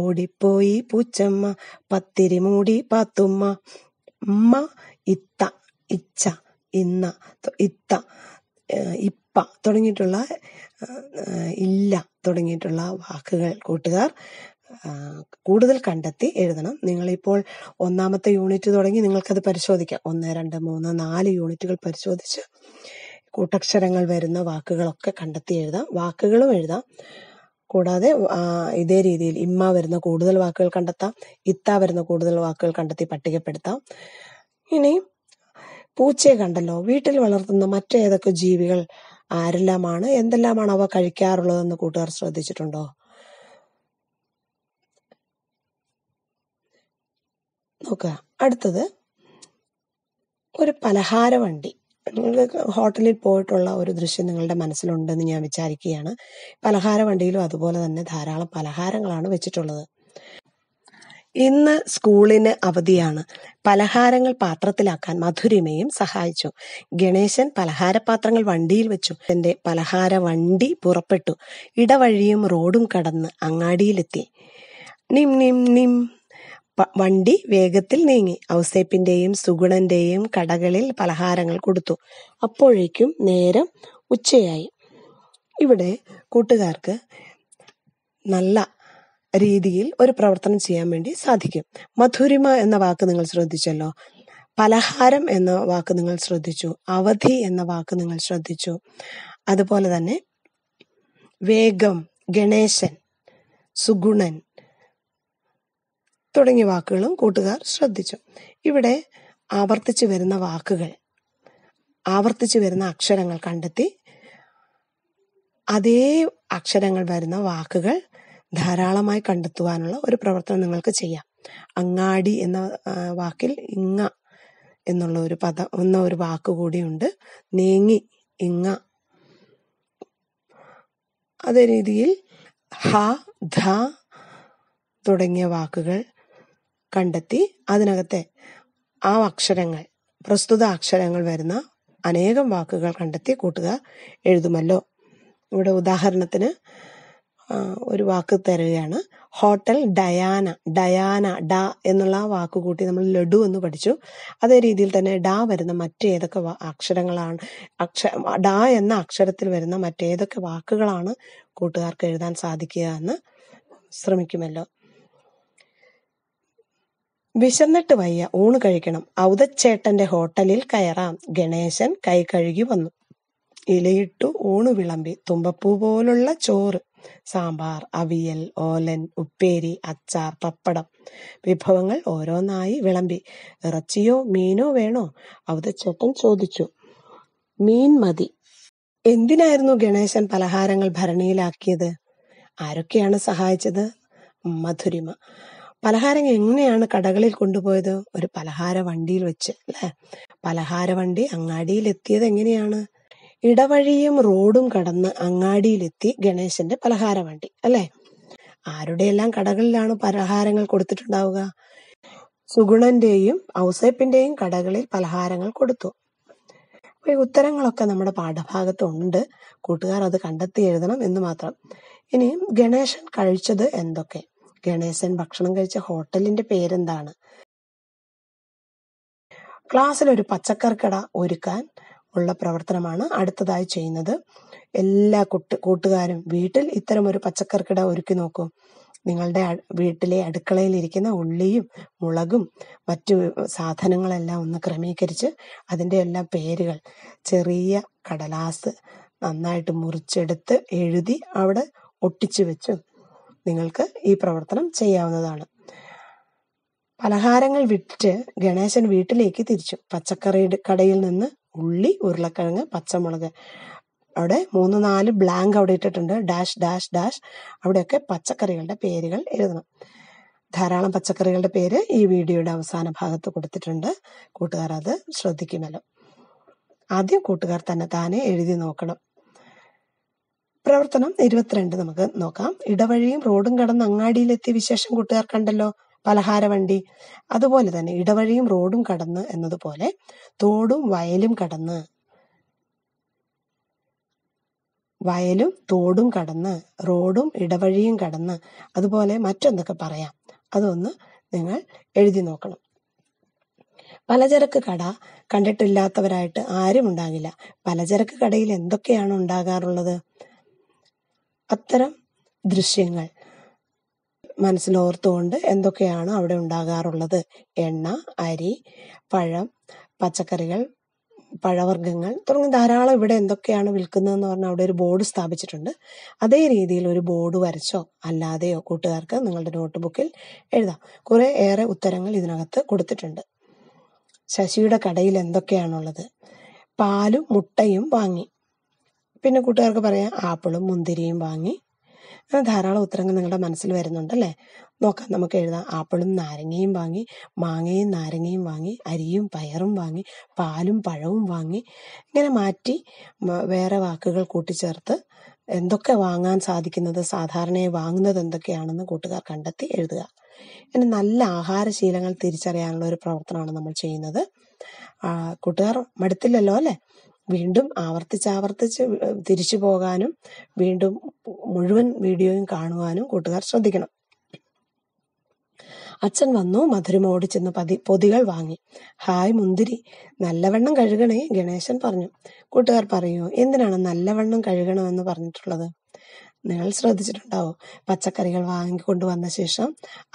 ഓടിപ്പോയി പൂച്ചമ്മ പത്തിരി മൂടി പത്തുമ്മ ഉമ്മ ഇത്ത ഇച്ച ഇന്ന ഇത്ത ഇപ്പ തുടങ്ങിയിട്ടുള്ള ഇല്ല തുടങ്ങിയിട്ടുള്ള വാക്കുകൾ കൂട്ടുകാർ കൂടുതൽ കണ്ടെത്തി എഴുതണം നിങ്ങളിപ്പോൾ ഒന്നാമത്തെ യൂണിറ്റ് തുടങ്ങി നിങ്ങൾക്കത് പരിശോധിക്കാം ഒന്ന് രണ്ട് മൂന്ന് നാല് യൂണിറ്റുകൾ പരിശോധിച്ച് കൂട്ടക്ഷരങ്ങൾ വരുന്ന വാക്കുകളൊക്കെ കണ്ടെത്തി എഴുതാം വാക്കുകളും എഴുതാം കൂടാതെ ഇതേ രീതിയിൽ ഇമ്മ വരുന്ന കൂടുതൽ വാക്കുകൾ കണ്ടെത്താം ഇത്ത വരുന്ന കൂടുതൽ വാക്കുകൾ കണ്ടെത്തി പട്ടികപ്പെടുത്താം ഇനി പൂച്ചയെ കണ്ടല്ലോ വീട്ടിൽ വളർത്തുന്ന മറ്റേതൊക്കെ ജീവികൾ ആരെല്ലാമാണ് എന്തെല്ലാമാണ് അവ കഴിക്കാറുള്ളതെന്ന് കൂട്ടുകാർ ശ്രദ്ധിച്ചിട്ടുണ്ടോ നോക്ക അടുത്തത് ഒരു പലഹാര വണ്ടി നിങ്ങൾ ഹോട്ടലിൽ പോയിട്ടുള്ള ഒരു ദൃശ്യം നിങ്ങളുടെ മനസ്സിലുണ്ടെന്ന് ഞാൻ വിചാരിക്കുകയാണ് പലഹാര വണ്ടിയിലും അതുപോലെ തന്നെ ധാരാളം പലഹാരങ്ങളാണ് വെച്ചിട്ടുള്ളത് ഇന്ന് സ്കൂളിന് അവധിയാണ് പലഹാരങ്ങൾ പാത്രത്തിലാക്കാൻ മധുരിമയും സഹായിച്ചു ഗണേശൻ പലഹാരപാത്രങ്ങൾ വണ്ടിയിൽ വെച്ചു തന്റെ പലഹാര വണ്ടി പുറപ്പെട്ടു ഇടവഴിയും റോഡും കടന്ന് അങ്ങാടിയിലെത്തി നിം നിം നിം വണ്ടി വേഗത്തിൽ നീങ്ങി ഔസേപ്പിന്റെയും സുഗുണന്റെയും കടകളിൽ പലഹാരങ്ങൾ കൊടുത്തു അപ്പോഴേക്കും നേരം ഉച്ചയായി ഇവിടെ കൂട്ടുകാർക്ക് നല്ല രീതിയിൽ ഒരു പ്രവർത്തനം ചെയ്യാൻ വേണ്ടി സാധിക്കും മധുരിമ എന്ന വാക്ക് നിങ്ങൾ ശ്രദ്ധിച്ചല്ലോ പലഹാരം എന്ന വാക്ക് നിങ്ങൾ ശ്രദ്ധിച്ചു അവധി എന്ന വാക്ക് നിങ്ങൾ ശ്രദ്ധിച്ചു അതുപോലെ തന്നെ വേഗം ഗണേശൻ സുഗുണൻ തുടങ്ങിയ വാക്കുകളും കൂട്ടുകാർ ശ്രദ്ധിച്ചു ഇവിടെ ആവർത്തിച്ചു വരുന്ന വാക്കുകൾ ആവർത്തിച്ചു വരുന്ന അക്ഷരങ്ങൾ കണ്ടെത്തി അതേ അക്ഷരങ്ങൾ വരുന്ന വാക്കുകൾ ധാരാളമായി കണ്ടെത്തുവാനുള്ള ഒരു പ്രവർത്തനം നിങ്ങൾക്ക് ചെയ്യാം അങ്ങാടി എന്ന വാക്കിൽ ഇങ്ങ എന്നുള്ള ഒരു പദ എന്ന ഒരു വാക്ക് കൂടിയുണ്ട് നീങ്ങി ഇങ്ങ അതേ രീതിയിൽ ഹ ധ തുടങ്ങിയ വാക്കുകൾ കണ്ടെത്തി അതിനകത്തെ ആ അക്ഷരങ്ങൾ പ്രസ്തുത അക്ഷരങ്ങൾ വരുന്ന അനേകം വാക്കുകൾ കണ്ടെത്തി കൂട്ടുക എഴുതുമല്ലോ ഇവിടെ ഉദാഹരണത്തിന് ഒരു വാക്ക് തരുകയാണ് ഹോട്ടൽ ഡയാന ഡയാന ഡ എന്നുള്ള ആ വാക്ക് കൂട്ടി നമ്മൾ ലഡു എന്ന് പഠിച്ചു അതേ രീതിയിൽ തന്നെ ഡ വരുന്ന മറ്റേതൊക്കെ അക്ഷരങ്ങളാണ് അക്ഷ ഡ എന്ന അക്ഷരത്തിൽ വരുന്ന മറ്റേതൊക്കെ വാക്കുകളാണ് കൂട്ടുകാർക്ക് എഴുതാൻ സാധിക്കുക എന്ന് ശ്രമിക്കുമല്ലോ വിശന്നിട്ട് വയ്യ ഊണ് കഴിക്കണം ഔതച്ചേട്ടന്റെ ഹോട്ടലിൽ കയറാം ഗണേശൻ കൈ കഴുകി വന്നു ഇലയിട്ടു ഊണ് വിളമ്പി തുമ്പപ്പൂ പോലുള്ള ചോറ് സാമ്പാർ അവിയൽ ഓലൻ ഉപ്പേരി അച്ചാർ പപ്പടം വിഭവങ്ങൾ ഓരോന്നായി വിളമ്പി ഇറച്ചിയോ മീനോ വേണോ അവതച്ചേട്ടൻ ചോദിച്ചു മീൻ മതി എന്തിനായിരുന്നു ഗണേശൻ പലഹാരങ്ങൾ ഭരണിയിലാക്കിയത് ആരൊക്കെയാണ് സഹായിച്ചത് മധുരിമ പലഹാരം എങ്ങനെയാണ് കടകളിൽ കൊണ്ടുപോയത് ഒരു പലഹാര വണ്ടിയിൽ വെച്ച് അല്ലേ പലഹാര വണ്ടി അങ്ങാടിയിൽ എത്തിയത് എങ്ങനെയാണ് ഇടവഴിയും റോഡും കടന്ന് അങ്ങാടിയിലെത്തി ഗണേശന്റെ പലഹാരവണ്ടി അല്ലേ ആരുടെയെല്ലാം കടകളിലാണ് പലഹാരങ്ങൾ കൊടുത്തിട്ടുണ്ടാവുക സുഗുണന്റെയും ഔസേപ്പിന്റെയും കടകളിൽ പലഹാരങ്ങൾ കൊടുത്തു അപ്പൊ ഈ ഉത്തരങ്ങളൊക്കെ നമ്മുടെ പാഠഭാഗത്തുണ്ട് കൂട്ടുകാർ അത് കണ്ടെത്തി എഴുതണം എന്ന് മാത്രം ഇനി ഗണേശൻ കഴിച്ചത് എന്തൊക്കെ ഗണേശൻ ഭക്ഷണം കഴിച്ച ഹോട്ടലിന്റെ പേരെന്താണ് ക്ലാസ്സിൽ ഒരു പച്ചക്കറിക്കട ഒരുക്കാൻ ഉള്ള പ്രവർത്തനമാണ് അടുത്തതായി ചെയ്യുന്നത് എല്ലാ കുട്ട കൂട്ടുകാരും വീട്ടിൽ ഇത്തരം ഒരു പച്ചക്കറിക്കിട ഒരുക്കി നോക്കൂ നിങ്ങളുടെ വീട്ടിലെ അടുക്കളയിൽ ഇരിക്കുന്ന ഉള്ളിയും മുളകും മറ്റു സാധനങ്ങളെല്ലാം ഒന്ന് ക്രമീകരിച്ച് അതിൻ്റെ എല്ലാം പേരുകൾ ചെറിയ കടലാസ് നന്നായിട്ട് മുറിച്ചെടുത്ത് എഴുതി അവിടെ ഒട്ടിച്ചു വെച്ചു നിങ്ങൾക്ക് ഈ പ്രവർത്തനം ചെയ്യാവുന്നതാണ് പലഹാരങ്ങൾ വിറ്റ് ഗണേശൻ വീട്ടിലേക്ക് തിരിച്ചു പച്ചക്കറി കടയിൽ നിന്ന് ഉള്ളി ഉരുളക്കിഴങ്ങ് പച്ചമുളക് അവിടെ മൂന്ന് നാല് ബ്ലാങ്ക് അവിടെ ഇട്ടിട്ടുണ്ട് ഡാഷ് ഡാഷ് ഡാഷ് അവിടെയൊക്കെ പച്ചക്കറികളുടെ പേരുകൾ എഴുതണം ധാരാളം പച്ചക്കറികളുടെ പേര് ഈ വീഡിയോയുടെ അവസാന ഭാഗത്ത് കൊടുത്തിട്ടുണ്ട് കൂട്ടുകാർ അത് ശ്രദ്ധിക്കുമല്ലോ ആദ്യം കൂട്ടുകാർ തന്നെ താനെ എഴുതി നോക്കണം പ്രവർത്തനം ഇരുപത്തിരണ്ട് നമുക്ക് നോക്കാം ഇടവഴിയും റോഡും കടന്ന് അങ്ങാടിയിലെത്തിയ വിശേഷം കൂട്ടുകാർ കണ്ടല്ലോ പലഹാരവണ്ടി അതുപോലെ തന്നെ ഇടവഴിയും റോഡും കടന്ന് എന്നതുപോലെ തോടും വയലും കടന്ന് വയലും തോടും കടന്ന് റോഡും ഇടവഴിയും കടന്ന് അതുപോലെ മറ്റൊന്നൊക്കെ പറയാം അതൊന്ന് നിങ്ങൾ എഴുതി നോക്കണം പലചരക്ക് കട കണ്ടിട്ടില്ലാത്തവരായിട്ട് ആരും ഉണ്ടാകില്ല പലചരക്ക് കടയിൽ എന്തൊക്കെയാണ് ഉണ്ടാകാറുള്ളത് അത്തരം ദൃശ്യങ്ങൾ മനസ്സിലോർത്തുകൊണ്ട് എന്തൊക്കെയാണ് അവിടെ ഉണ്ടാകാറുള്ളത് എണ്ണ അരി പഴം പച്ചക്കറികൾ പഴവർഗ്ഗങ്ങൾ തുടങ്ങി ധാരാളം ഇവിടെ എന്തൊക്കെയാണ് വിൽക്കുന്നതെന്ന് പറഞ്ഞാൽ അവിടെ ഒരു ബോർഡ് സ്ഥാപിച്ചിട്ടുണ്ട് അതേ രീതിയിൽ ഒരു ബോർഡ് വരച്ചോ അല്ലാതെയോ കൂട്ടുകാർക്ക് നിങ്ങളുടെ നോട്ട്ബുക്കിൽ എഴുതാം കുറേ ഏറെ ഉത്തരങ്ങൾ ഇതിനകത്ത് കൊടുത്തിട്ടുണ്ട് ശശിയുടെ കടയിൽ എന്തൊക്കെയാണുള്ളത് പാലും മുട്ടയും വാങ്ങി പിന്നെ കൂട്ടുകാർക്ക് പറയാം ആപ്പിളും മുന്തിരിയും വാങ്ങി അങ്ങനെ ധാരാളം ഉത്തരങ്ങൾ നിങ്ങളുടെ മനസ്സിൽ വരുന്നുണ്ട് അല്ലേ നോക്കാം നമുക്ക് എഴുതാം ആപ്പിളും നാരങ്ങയും വാങ്ങി മാങ്ങയും നാരങ്ങയും വാങ്ങി അരിയും പയറും വാങ്ങി പാലും പഴവും വാങ്ങി ഇങ്ങനെ മാറ്റി വേറെ വാക്കുകൾ കൂട്ടിച്ചേർത്ത് എന്തൊക്കെ വാങ്ങാൻ സാധിക്കുന്നത് സാധാരണയായി വാങ്ങുന്നത് എന്തൊക്കെയാണെന്ന് കൂട്ടുകാർ കണ്ടെത്തി എഴുതുക ഇനി നല്ല ആഹാരശീലങ്ങൾ തിരിച്ചറിയാനുള്ള ഒരു പ്രവർത്തനമാണ് നമ്മൾ ചെയ്യുന്നത് കൂട്ടുകാർ മടുത്തില്ലല്ലോ അല്ലേ വീണ്ടും ആവർത്തിച്ചാവർത്തിച്ച് തിരിച്ചു പോകാനും വീണ്ടും മുഴുവൻ വീഡിയോയും കാണുവാനും കൂട്ടുകാർ ശ്രദ്ധിക്കണം അച്ഛൻ വന്നു മധുരമോട് ചെന്ന് പതി പൊതികൾ വാങ്ങി ഹായ് മുന്തിരി നല്ലവണ്ണം കഴുകണേ ഗണേശൻ പറഞ്ഞു കൂട്ടുകാർ പറയൂ എന്തിനാണ് നല്ലവണ്ണം കഴുകണമെന്ന് പറഞ്ഞിട്ടുള്ളത് നിങ്ങൾ ശ്രദ്ധിച്ചിട്ടുണ്ടാവും പച്ചക്കറികൾ വാങ്ങിക്കൊണ്ട് വന്ന ശേഷം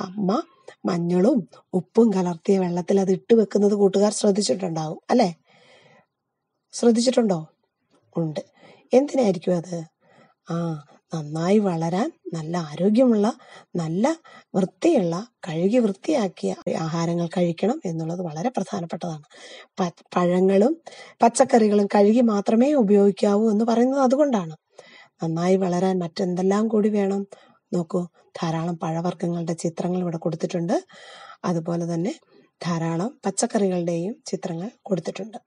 അമ്മ മഞ്ഞളും ഉപ്പും കലർത്തിയ വെള്ളത്തിൽ അത് ഇട്ട് വെക്കുന്നത് കൂട്ടുകാർ ശ്രദ്ധിച്ചിട്ടുണ്ടാവും അല്ലേ ശ്രദ്ധിച്ചിട്ടുണ്ടോ ഉണ്ട് എന്തിനായിരിക്കും അത് ആ നന്നായി വളരാൻ നല്ല ആരോഗ്യമുള്ള നല്ല വൃത്തിയുള്ള കഴുകി വൃത്തിയാക്കിയ ആഹാരങ്ങൾ കഴിക്കണം എന്നുള്ളത് വളരെ പ്രധാനപ്പെട്ടതാണ് പഴങ്ങളും പച്ചക്കറികളും കഴുകി മാത്രമേ ഉപയോഗിക്കാവൂ എന്ന് പറയുന്നത് അതുകൊണ്ടാണ് നന്നായി വളരാൻ മറ്റെന്തെല്ലാം കൂടി വേണം നോക്കൂ ധാരാളം പഴവർഗ്ഗങ്ങളുടെ ചിത്രങ്ങൾ ഇവിടെ കൊടുത്തിട്ടുണ്ട് അതുപോലെ തന്നെ ധാരാളം പച്ചക്കറികളുടെയും ചിത്രങ്ങൾ കൊടുത്തിട്ടുണ്ട്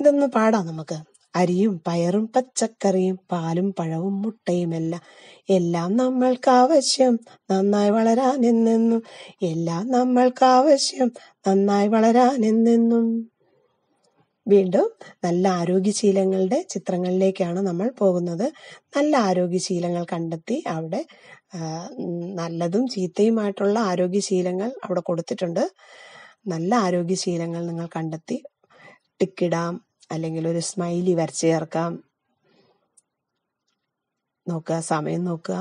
ഇതൊന്ന് പാടാം നമുക്ക് അരിയും പയറും പച്ചക്കറിയും പാലും പഴവും മുട്ടയും എല്ലാം എല്ലാം നമ്മൾക്ക് ആവശ്യം നന്നായി വളരാൻ എന്നെന്നും എല്ലാം നമ്മൾക്ക് ആവശ്യം നന്നായി വളരാൻ എന്നെന്നും വീണ്ടും നല്ല ആരോഗ്യശീലങ്ങളുടെ ചിത്രങ്ങളിലേക്കാണ് നമ്മൾ പോകുന്നത് നല്ല ആരോഗ്യശീലങ്ങൾ കണ്ടെത്തി അവിടെ നല്ലതും ചീത്തയുമായിട്ടുള്ള ആരോഗ്യശീലങ്ങൾ അവിടെ കൊടുത്തിട്ടുണ്ട് നല്ല ആരോഗ്യശീലങ്ങൾ നിങ്ങൾ കണ്ടെത്തി ടിക്കിടാം അല്ലെങ്കിൽ ഒരു സ്മൈലി വരച്ച് ചേർക്കാം നോക്കുക സമയം നോക്കുക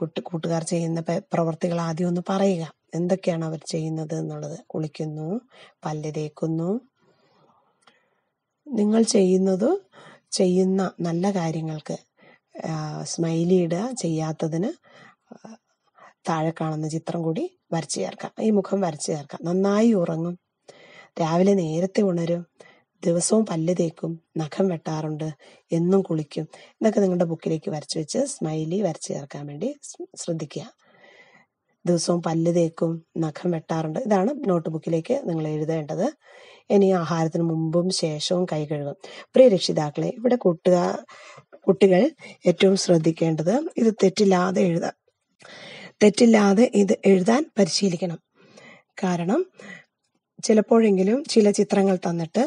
കുട്ടി കൂട്ടുകാർ ചെയ്യുന്ന പ്രവർത്തികൾ ആദ്യം ഒന്ന് പറയുക എന്തൊക്കെയാണ് അവർ ചെയ്യുന്നത് എന്നുള്ളത് കുളിക്കുന്നു പല്ല് തേക്കുന്നു നിങ്ങൾ ചെയ്യുന്നത് ചെയ്യുന്ന നല്ല കാര്യങ്ങൾക്ക് സ്മൈലി ഇടുക ചെയ്യാത്തതിന് താഴെ കാണുന്ന ചിത്രം കൂടി വരച്ചു ചേർക്കാം ഈ മുഖം വരച്ചു ചേർക്കാം നന്നായി ഉറങ്ങും രാവിലെ നേരത്തെ ഉണരും ദിവസവും പല്ല് തേക്കും നഖം വെട്ടാറുണ്ട് എന്നും കുളിക്കും ഇതൊക്കെ നിങ്ങളുടെ ബുക്കിലേക്ക് വരച്ചു വെച്ച് സ്മൈലി വരച്ചു ചേർക്കാൻ വേണ്ടി ശ്രദ്ധിക്കുക ദിവസവും പല്ല് തേക്കും നഖം വെട്ടാറുണ്ട് ഇതാണ് നോട്ട് ബുക്കിലേക്ക് നിങ്ങൾ എഴുതേണ്ടത് ഇനി ആഹാരത്തിന് മുമ്പും ശേഷവും കൈ കഴുകും പ്രിയ രക്ഷിതാക്കളെ ഇവിടെ കൂട്ടുക കുട്ടികൾ ഏറ്റവും ശ്രദ്ധിക്കേണ്ടത് ഇത് തെറ്റില്ലാതെ എഴുതാം തെറ്റില്ലാതെ ഇത് എഴുതാൻ പരിശീലിക്കണം കാരണം ചിലപ്പോഴെങ്കിലും ചില ചിത്രങ്ങൾ തന്നിട്ട്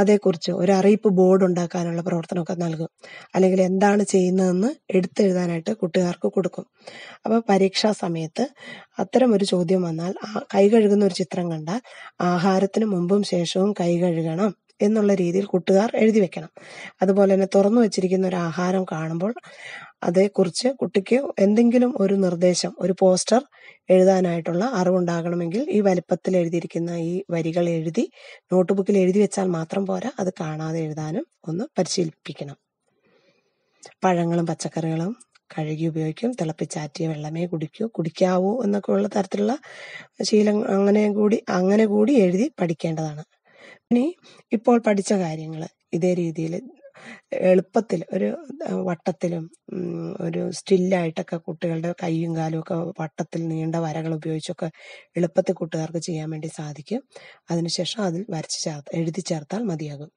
അതേക്കുറിച്ച് ഒരു അറിയിപ്പ് ബോർഡ് ഉണ്ടാക്കാനുള്ള പ്രവർത്തനമൊക്കെ നൽകും അല്ലെങ്കിൽ എന്താണ് ചെയ്യുന്നതെന്ന് എടുത്തെഴുതാനായിട്ട് കുട്ടികാർക്ക് കൊടുക്കും അപ്പോൾ പരീക്ഷാ സമയത്ത് അത്തരം ഒരു ചോദ്യം വന്നാൽ കൈ കഴുകുന്ന ഒരു ചിത്രം കണ്ടാൽ ആഹാരത്തിന് മുമ്പും ശേഷവും കൈ കഴുകണം എന്നുള്ള രീതിയിൽ കൂട്ടുകാർ എഴുതി വെക്കണം അതുപോലെ തന്നെ തുറന്നു വെച്ചിരിക്കുന്ന ഒരു ആഹാരം കാണുമ്പോൾ അതേക്കുറിച്ച് കുട്ടിക്ക് എന്തെങ്കിലും ഒരു നിർദ്ദേശം ഒരു പോസ്റ്റർ എഴുതാനായിട്ടുള്ള അറിവുണ്ടാകണമെങ്കിൽ ഈ വലിപ്പത്തിൽ എഴുതിയിരിക്കുന്ന ഈ വരികൾ എഴുതി നോട്ട് ബുക്കിൽ എഴുതി വെച്ചാൽ മാത്രം പോരാ അത് കാണാതെ എഴുതാനും ഒന്ന് പരിശീലിപ്പിക്കണം പഴങ്ങളും പച്ചക്കറികളും കഴുകി ഉപയോഗിക്കും തിളപ്പിച്ചാറ്റിയ വെള്ളമേ കുടിക്കൂ കുടിക്കാവൂ എന്നൊക്കെ ഉള്ള തരത്തിലുള്ള ശീലം അങ്ങനെ കൂടി അങ്ങനെ കൂടി എഴുതി പഠിക്കേണ്ടതാണ് ഇനി ഇപ്പോൾ പഠിച്ച കാര്യങ്ങൾ ഇതേ രീതിയിൽ എളുപ്പത്തിൽ ഒരു വട്ടത്തിലും ഒരു സ്റ്റില്ലായിട്ടൊക്കെ കുട്ടികളുടെ കൈയും കാലും ഒക്കെ വട്ടത്തിൽ നീണ്ട വരകൾ ഉപയോഗിച്ചൊക്കെ എളുപ്പത്തിൽ കൂട്ടുകാർക്ക് ചെയ്യാൻ വേണ്ടി സാധിക്കും അതിനുശേഷം അതിൽ വരച്ച് ചേർത്ത് എഴുതി ചേർത്താൽ മതിയാകും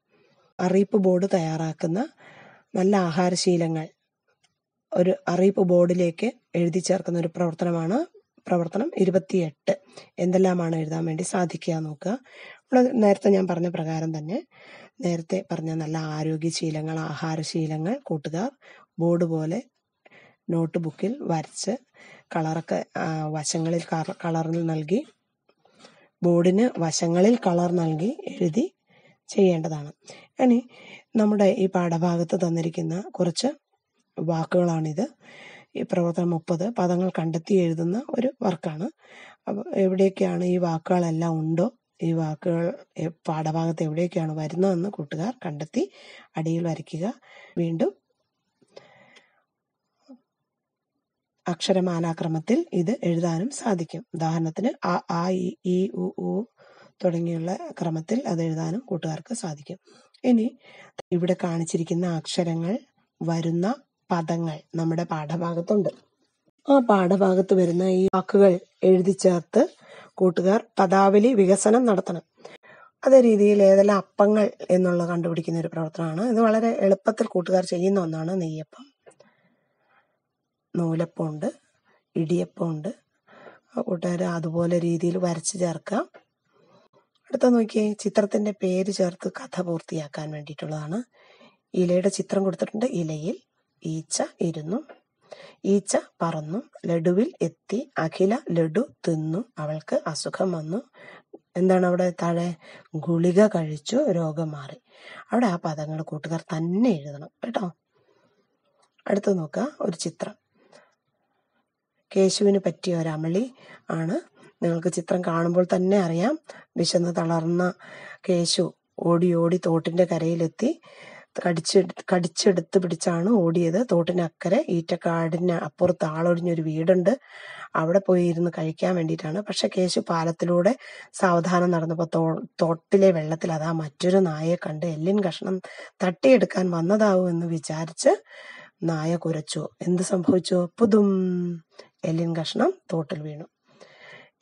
അറിയിപ്പ് ബോർഡ് തയ്യാറാക്കുന്ന നല്ല ആഹാരശീലങ്ങൾ ഒരു അറിയിപ്പ് ബോർഡിലേക്ക് എഴുതി ചേർക്കുന്ന ഒരു പ്രവർത്തനമാണ് പ്രവർത്തനം ഇരുപത്തിയെട്ട് എന്തെല്ലാമാണ് എഴുതാൻ വേണ്ടി സാധിക്കുക നോക്കുക നേരത്തെ ഞാൻ പറഞ്ഞ പ്രകാരം തന്നെ നേരത്തെ പറഞ്ഞ നല്ല ആരോഗ്യശീലങ്ങൾ ആഹാരശീലങ്ങൾ കൂട്ടുകാർ ബോർഡ് പോലെ നോട്ട് ബുക്കിൽ വരച്ച് കളറൊക്കെ വശങ്ങളിൽ കളറിൽ നൽകി ബോർഡിന് വശങ്ങളിൽ കളർ നൽകി എഴുതി ചെയ്യേണ്ടതാണ് ഇനി നമ്മുടെ ഈ പാഠഭാഗത്ത് തന്നിരിക്കുന്ന കുറച്ച് വാക്കുകളാണിത് ഈ പ്രവർത്തനം മുപ്പത് പദങ്ങൾ കണ്ടെത്തി എഴുതുന്ന ഒരു വർക്കാണ് അപ്പോൾ എവിടെയൊക്കെയാണ് ഈ വാക്കുകളെല്ലാം ഉണ്ടോ ഈ വാക്കുകൾ പാഠഭാഗത്ത് എവിടെയൊക്കെയാണ് വരുന്നതെന്ന് കൂട്ടുകാർ കണ്ടെത്തി അടിയിൽ വരയ്ക്കുക വീണ്ടും അക്ഷരമാലാക്രമത്തിൽ ഇത് എഴുതാനും സാധിക്കും ഉദാഹരണത്തിന് അ ആ ഇ ഉ ഉ തുടങ്ങിയുള്ള ക്രമത്തിൽ അത് എഴുതാനും കൂട്ടുകാർക്ക് സാധിക്കും ഇനി ഇവിടെ കാണിച്ചിരിക്കുന്ന അക്ഷരങ്ങൾ വരുന്ന പദങ്ങൾ നമ്മുടെ പാഠഭാഗത്തുണ്ട് ആ പാഠഭാഗത്ത് വരുന്ന ഈ വാക്കുകൾ എഴുതി ചേർത്ത് കൂട്ടുകാർ പദാവലി വികസനം നടത്തണം അതേ രീതിയിൽ ഏതെല്ലാം അപ്പങ്ങൾ എന്നുള്ളത് കണ്ടുപിടിക്കുന്ന ഒരു പ്രവർത്തനമാണ് ഇത് വളരെ എളുപ്പത്തിൽ കൂട്ടുകാർ ചെയ്യുന്ന ഒന്നാണ് നെയ്യപ്പം നൂലപ്പമുണ്ട് ഇടിയപ്പമുണ്ട് കൂട്ടുകാർ അതുപോലെ രീതിയിൽ വരച്ച് ചേർക്കാം അടുത്ത നോക്കിയേ ചിത്രത്തിന്റെ പേര് ചേർത്ത് കഥ പൂർത്തിയാക്കാൻ വേണ്ടിയിട്ടുള്ളതാണ് ഇലയുടെ ചിത്രം കൊടുത്തിട്ടുണ്ട് ഇലയിൽ ഈച്ച ഇരുന്നു ഈച്ച പറന്നു ലഡുവിൽ എത്തി അഖില ലഡു തിന്നു. അവൾക്ക് അസുഖം വന്നു. എന്താണ് അവിടെ താഴെ ഗുളിക കഴിച്ചു രോഗം മാറി. അവിടെ ആ പദങ്ങൾ കൂട്ടുകാർ തന്നെ എഴുതണം കേട്ടോ അടുത്ത് നോക്കുക ഒരു ചിത്രം കേശുവിന് പറ്റിയ അമളി ആണ് നിങ്ങൾക്ക് ചിത്രം കാണുമ്പോൾ തന്നെ അറിയാം വിശന്ന് തളർന്ന കേശു ഓടി ഓടി തോട്ടിന്റെ കരയിലെത്തി കടിച്ചെടു കടിച്ചെടുത്ത് പിടിച്ചാണ് ഓടിയത് തോട്ടിനക്കരെ ഈറ്റക്കാടിന് അപ്പുറത്ത് ആളൊഴിഞ്ഞൊരു വീടുണ്ട് അവിടെ പോയി ഇരുന്ന് കഴിക്കാൻ വേണ്ടിയിട്ടാണ് പക്ഷെ കേശു പാലത്തിലൂടെ സാവധാനം നടന്നപ്പോൾ തോ തോട്ടിലെ വെള്ളത്തിൽ അതാ മറ്റൊരു നായയെ കണ്ട് എല്ലിൻ കഷ്ണം തട്ടിയെടുക്കാൻ എന്ന് വിചാരിച്ച് നായ കുരച്ചു എന്ത് സംഭവിച്ചു പുതും എല്ലിൻ കഷ്ണം തോട്ടിൽ വീണു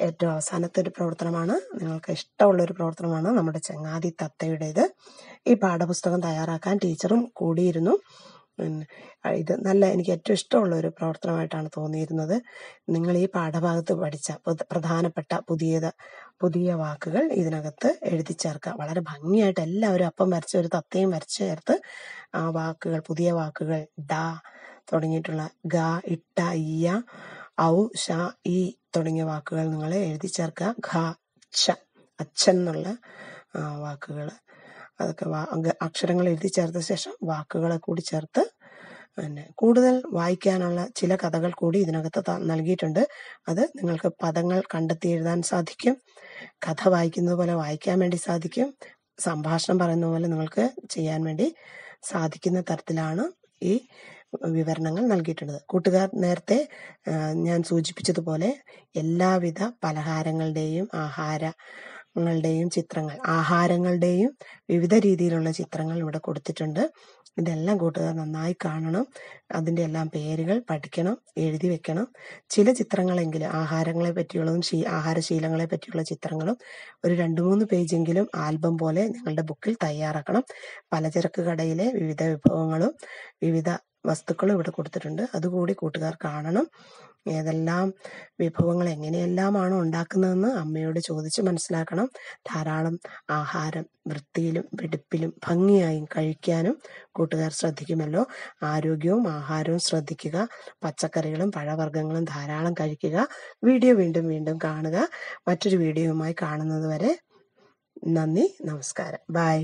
ഏറ്റവും അവസാനത്തെ ഒരു പ്രവർത്തനമാണ് നിങ്ങൾക്ക് ഇഷ്ടമുള്ള ഒരു പ്രവർത്തനമാണ് നമ്മുടെ ചങ്ങാതി തത്തയുടേത് ഈ പാഠപുസ്തകം തയ്യാറാക്കാൻ ടീച്ചറും കൂടിയിരുന്നു ഇത് നല്ല എനിക്ക് ഏറ്റവും ഇഷ്ടമുള്ള ഒരു പ്രവർത്തനമായിട്ടാണ് തോന്നിയിരുന്നത് നിങ്ങൾ ഈ പാഠഭാഗത്ത് പഠിച്ച പ്രധാനപ്പെട്ട പുതിയത് പുതിയ വാക്കുകൾ ഇതിനകത്ത് എഴുതി ചേർക്കുക വളരെ ഭംഗിയായിട്ട് എല്ലാവരും അപ്പം വരച്ച ഒരു തത്തയും വരച്ച് ചേർത്ത് ആ വാക്കുകൾ പുതിയ വാക്കുകൾ ഡ തുടങ്ങിയിട്ടുള്ള ഗ ഇട്ട ഇയ ഔ ഷ ഇ തുടങ്ങിയ വാക്കുകൾ നിങ്ങൾ എഴുതി ചേർക്കുക ഘ ഛ എന്നുള്ള വാക്കുകൾ അതൊക്കെ അക്ഷരങ്ങൾ എഴുതി ചേർത്ത ശേഷം വാക്കുകളെ കൂടി ചേർത്ത് പിന്നെ കൂടുതൽ വായിക്കാനുള്ള ചില കഥകൾ കൂടി ഇതിനകത്ത് നൽകിയിട്ടുണ്ട് അത് നിങ്ങൾക്ക് പദങ്ങൾ കണ്ടെത്തി എഴുതാൻ സാധിക്കും കഥ വായിക്കുന്നത് പോലെ വായിക്കാൻ വേണ്ടി സാധിക്കും സംഭാഷണം പറയുന്ന പോലെ നിങ്ങൾക്ക് ചെയ്യാൻ വേണ്ടി സാധിക്കുന്ന തരത്തിലാണ് ഈ വിവരണങ്ങൾ നൽകിയിട്ടുള്ളത് കൂട്ടുകാർ നേരത്തെ ഞാൻ സൂചിപ്പിച്ചതുപോലെ എല്ലാവിധ പലഹാരങ്ങളുടെയും ആഹാര ങ്ങളുടെയും ചിത്രങ്ങൾ ആഹാരങ്ങളുടെയും വിവിധ രീതിയിലുള്ള ചിത്രങ്ങൾ ഇവിടെ കൊടുത്തിട്ടുണ്ട് ഇതെല്ലാം കൂട്ടുകാർ നന്നായി കാണണം അതിൻ്റെ എല്ലാം പേരുകൾ പഠിക്കണം എഴുതി വെക്കണം ചില ചിത്രങ്ങളെങ്കിലും ആഹാരങ്ങളെ പറ്റിയുള്ളതും ശീ ആഹാരശീലങ്ങളെ പറ്റിയുള്ള ചിത്രങ്ങളും ഒരു രണ്ട് മൂന്ന് പേജെങ്കിലും ആൽബം പോലെ നിങ്ങളുടെ ബുക്കിൽ തയ്യാറാക്കണം പലചരക്ക് കടയിലെ വിവിധ വിഭവങ്ങളും വിവിധ വസ്തുക്കളും ഇവിടെ കൊടുത്തിട്ടുണ്ട് അതുകൂടി കൂട്ടുകാർ കാണണം ഏതെല്ലാം വിഭവങ്ങൾ എങ്ങനെയെല്ലാമാണോ ഉണ്ടാക്കുന്നതെന്ന് അമ്മയോട് ചോദിച്ച് മനസ്സിലാക്കണം ധാരാളം ആഹാരം വൃത്തിയിലും വെടുപ്പിലും ഭംഗിയായും കഴിക്കാനും കൂട്ടുകാർ ശ്രദ്ധിക്കുമല്ലോ ആരോഗ്യവും ആഹാരവും ശ്രദ്ധിക്കുക പച്ചക്കറികളും പഴവർഗ്ഗങ്ങളും ധാരാളം കഴിക്കുക വീഡിയോ വീണ്ടും വീണ്ടും കാണുക മറ്റൊരു വീഡിയോയുമായി വരെ നന്ദി നമസ്കാരം ബൈ